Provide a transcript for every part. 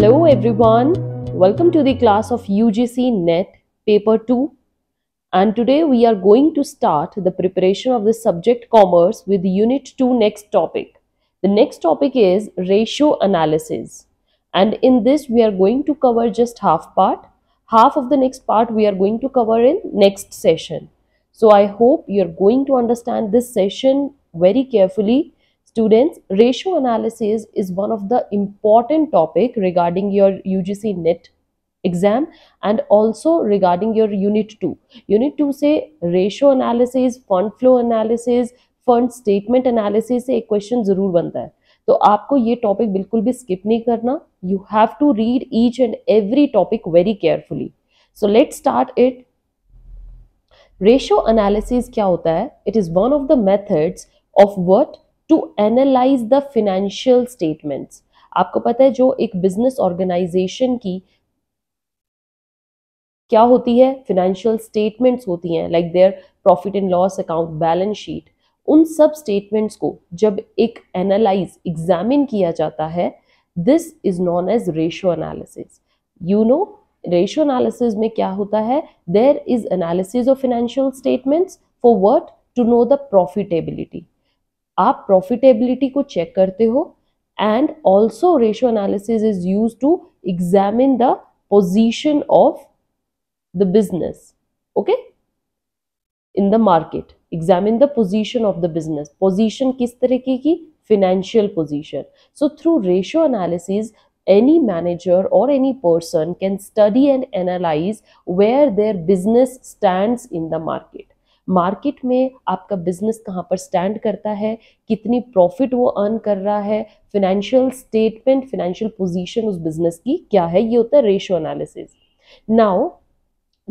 Hello everyone, welcome to the class of UGC NET paper 2 and today we are going to start the preparation of the subject commerce with unit 2 next topic. The next topic is ratio analysis and in this we are going to cover just half part. Half of the next part we are going to cover in next session. So I hope you are going to understand this session very carefully Students, ratio analysis is one of the important topic regarding your UGC NET exam and also regarding your unit 2. Unit 2 say ratio analysis, fund flow analysis, fund statement analysis a question zarur banta hai तो आपको ये topic बिल्कुल भी skip नहीं करना you have to read each and every topic very carefully so let start it ratio analysis क्या होता है it is one of the methods of what to analyse the financial statements आपको पता है जो एक बिजनेस ऑर्गेनाइजेशन की क्या होती है फिनेंशियल स्टेटमेंट्स होती हैं like their profit and loss account balance sheet उन सब स्टेटमेंट्स को जब एक एनालाइज एग्जामिन किया जाता है this is known as ratio analysis you know ratio analysis में क्या होता है there is analysis of financial statements for what to know the profitability आप प्रॉफिटेबिलिटी को चेक करते हो and also ratio analysis is use to examine the position of the business okay in the market examine the position of the business position किस तरीके की financial position so through ratio analysis any manager और any person can study and analyse where their business stand in the market market में आपका business कहाँ पर stand करता है कितनी प्रॉफिट वो अर्न कर रहा है फिनेंशियल स्टेटमेंट फिनेंशियल पोजीशन उस बिजनेस की क्या है ये होता है ratio analysis now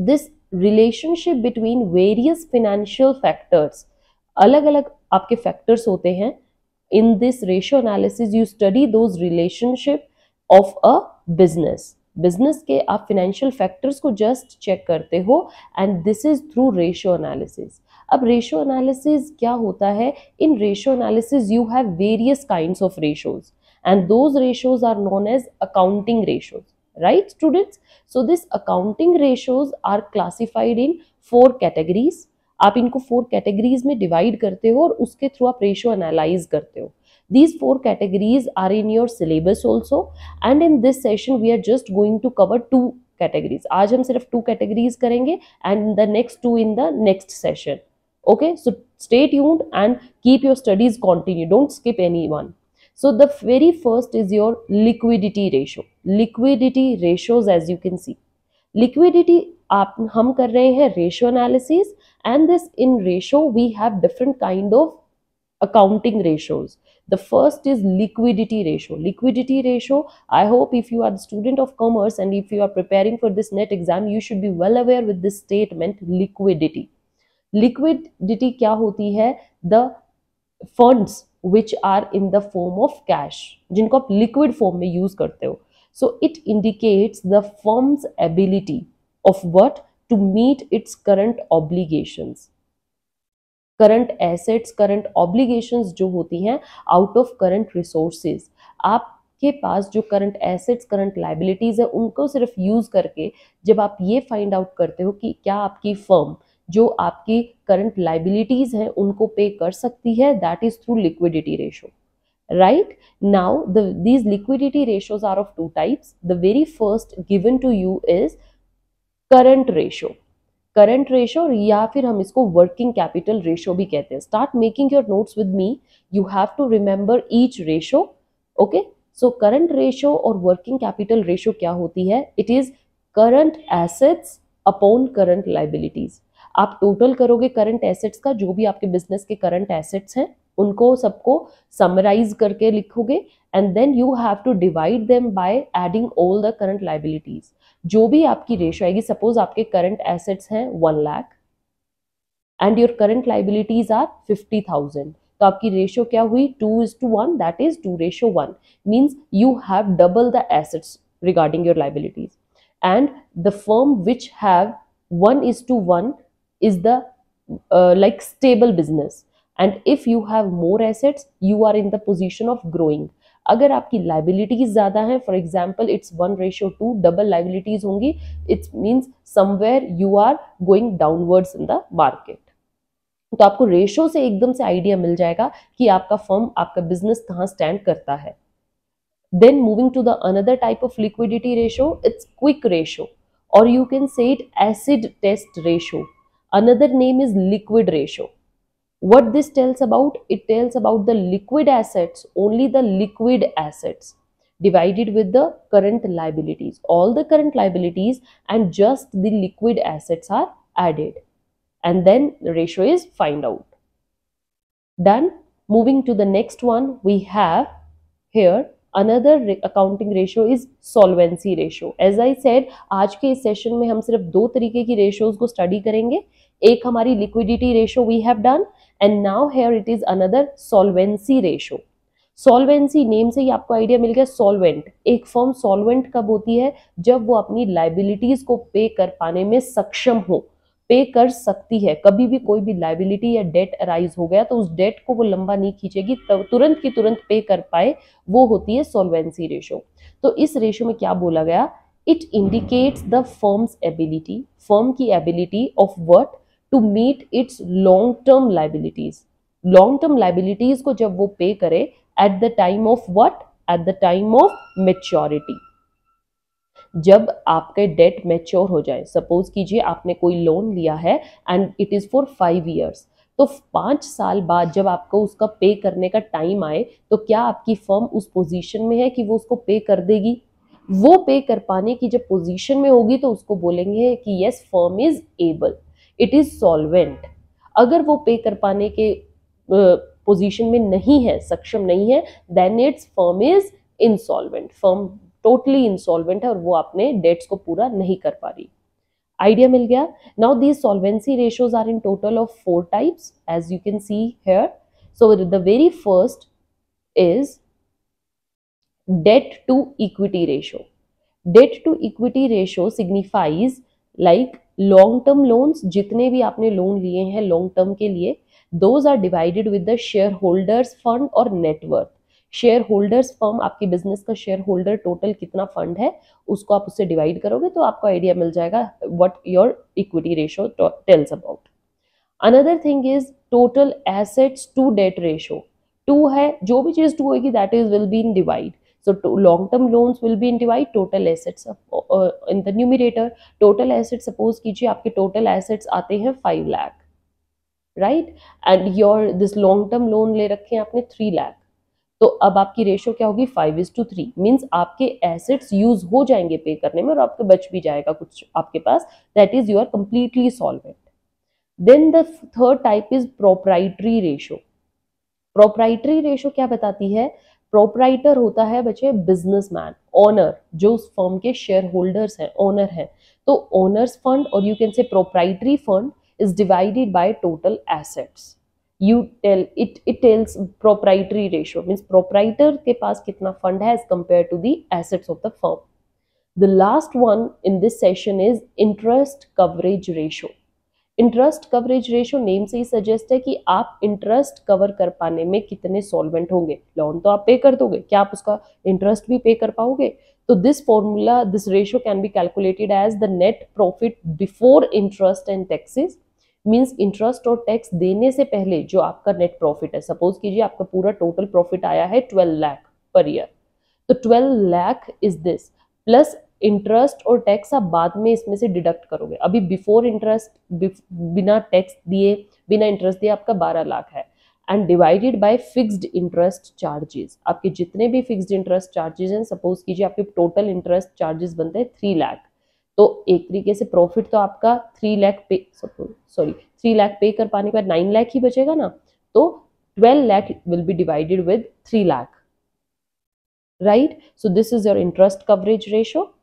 this relationship between various financial factors अलग अलग आपके फैक्टर्स होते हैं in this ratio analysis you study those relationship of a business business के आप फिनेंशियल फैक्टर्स को जस्ट चेक करते हो and this is through ratio analysis अब रेशियो एनालिसिस क्या होता है in ratio analysis you have various kind of ratios and those ratios are known as accounting ratios right students so this accounting ratios are classified in four categories आप इनको four categories में divide करते हो और उसके through आप ratio analyse करते हो These four categories are in your syllabus also and in this session we are just going to cover two categories. आज हम सिर्फ two categories karenge and the next two in the next session. Okay, so stay tuned and keep your studies continue. Don't skip anyone. So the very first is your liquidity ratio. Liquidity ratios as you can see. Liquidity आप हम कर ratio analysis and this in ratio we have different kind of accounting ratios. The first is liquidity ratio. Liquidity ratio, I hope if you are the student of commerce and if you are preparing for this net exam, you should be well aware with this statement liquidity. Liquidity kya hoti hai? The funds which are in the form of cash, जिनको आप liquid form में use करते हो. So it indicates the firm's ability of what? To meet its current obligations. Current assets current obligations जो होती हैं out of current resources आप के पास जो करंट एसेट्स करंट लाइबिलिटीज़ है उनको सिर्फ यूज़ करके जब आप ये फाइंड आउट करते हो कि क्या आपकी फर्म जो आपकी करंट लाइबिलिटीज़ हैं उनको पे कर सकती है that is through liquidity ratio right now the these liquidity ratios are of two types the very first given to you is current ratio current ratio या फिर हम इसको वर्किंग कैपिटल रेशो भी कहते हैं start making your notes with me you have to remember each ratio okay so current ratio और working capital ratio क्या होती है it is current assets upon current liabilities आप टोटल करोगे करंट एसेट्स का जो भी आपके बिजनेस के करंट एसेट्स हैं उनको सबको समराइज करके लिखोगे and then you have to divide them by adding all the current liabilities जो भी आपकी रेशो आएगी सपोज आपके करंट एसेट्स हैं one lakh and your current liabilities are fifty thousand तो आपकी रेशियो क्या हुई two is to one that is two ratio one means you have double the assets regarding your liabilities and the firm which have one is to one is the like stable business and if you have more assets you are in the position of growing अगर आपकी liabilities ज़्यादा है for example it's one ratio two double liabilities होंगी it's means somewhere you are going downwards in the market तो आपको ratio से एकदम से आइडिया मिल जाएगा कि आपका फर्म आपका बिजनेस कहाँ स्टैंड करता है then moving to the another type of liquidity ratio it's quick ratio और you can say it acid test ratio another name is liquid ratio what this tells about it tells about the liquid assets only the liquid assets divided with the current liabilities all the current liabilities and just the liquid assets are added and then the ratio is find out done moving to the next one we have here another accounting ratio is solvency ratio. As I said, आज के session session में हम do दो तरीके ratios ratios study karenge करेंगे एक liquidity ratio we have done and now here it is another solvency ratio solvency name से ही आपको आइडिया मिल गया सॉल्वेंट एक फर्म सॉल्वेंट कब होती है जब वो अपनी लाइबिलिटीज को पे कर पाने में सक्षम हो पे कर सकती है कभी भी कोई भी लाइबिलिटी या डेट अराइज हो गया तो उस डेट को वो लंबा नहीं खींचेगी तब तुरंत की तुरंत पे कर पाए वो होती है सॉल्वेंसी रेशो तो इस रेशो में क्या बोला गया it indicates the firm's ability firm की ability of what to meet its long term liabilities long term liabilities को जब वो पे करे at the time of what at the time of maturity जब आपके डेट मेच्योर हो जाए suppose कीजिए आपने कोई लोन लिया है and it is for five years तो पांच साल बाद जब आपको उसका पे करने का टाइम आए तो क्या आपकी फर्म उस पोजीशन में है कि वो उसको पे कर देगी वो पे कर पाने की जब पोजीशन में होगी तो उसको बोलेंगे कि yes firm is able it is solvent अगर वो पे कर पाने के पोजीशन में नहीं है सक्षम नहीं है then it's firm is insolvent firm totally insolvent है और वो अपने डेट्स को पूरा नहीं कर पा रही आइडिया मिल गया now these solvency ratios are in total of four types as you can see here so the very first is debt to equity ratio debt to equity ratio signifies like long term loans जितने भी आपने loan लिए हैं long term के लिए those are divided with the shareholders fund और net worth shareholders firm आपकी business का शेयर होल्डर टोटल कितना फंड है उसको आप उससे डिवाइड करोगे तो आपको आइडिया मिल जाएगा what your equity ratio tells about another thing is total assets to debt ratio to है जो भी चीज टू होगी that is will be in divide So to long-term loans will be in divide total assets of, uh, in the numerator. Total assets suppose कीजिए आपके total assets आते हैं 5 lakh, right? And your this long-term loan ले रखे हैं आपने 3 lakh. तो अब आपकी रेशियो क्या होगी five is to three means आपके एसेट्स यूज हो जाएंगे पे करने में और आपके बच भी जाएगा कुछ आपके पास that is you are completely solvent then the third type is proprietary ratio proprietary ratio क्या बताती है प्रोपराइटर होता है बच्चे बिजनेसमैन ओनर जो उस फर्म के शेयर होल्डर्स हैं ओनर हैं तो ओनर्स फंड और you can say proprietary fund is divided by total assets you tell it it tells proprietary ratio means proprietor के पास कितना फंड है as compare to the assets of the firm the last one in this session is interest coverage ratio interest coverage ratio name से ही suggest है कि आप interest cover कर पाने में कितने सॉल्वेंट होंगे लोन तो आप पे कर दोगे क्या आप उसका इंटरेस्ट भी पे कर पाओगे तो this formula this ratio can be calculated as the net profit before interest and taxes means interest और टैक्स देने से पहले जो आपका नेट प्रॉफिट है सपोज कीजिए आपका पूरा टोटल प्रॉफिट आया है ट्वेल्व लैख पर ईयर तो twelve lakh is this plus interest और टैक्स आप बाद में इसमें से डिडक्ट करोगे अभी बिफोर इंटरेस्ट बिना टैक्स दिए बिना इंटरेस्ट दिए आपका बारह लाख है and divided by fixed interest charges आपके जितने भी फिक्स्ड इंटरेस्ट चार्जेस हैं सपोज कीजिए आपके टोटल इंटरेस्ट चार्जेस बनते हैं थ्री लाख तो एक तरीके से प्रॉफिट तो आपका थ्री लाख पे सॉरी थ्री लाख पे कर पाने के बाद नाइन लाख ही बचेगा ना तो twelve lakh will be divided with three lakh right? So this is your interest coverage ratio.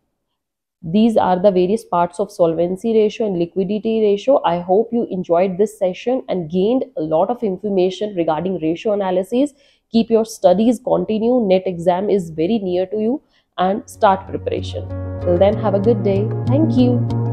These are the various parts of solvency ratio and liquidity ratio. I hope you enjoyed this session and gained a lot of information regarding ratio analysis. Keep your studies continue. NET exam is very near to you and start preparation. Till then, have a good day. Thank you.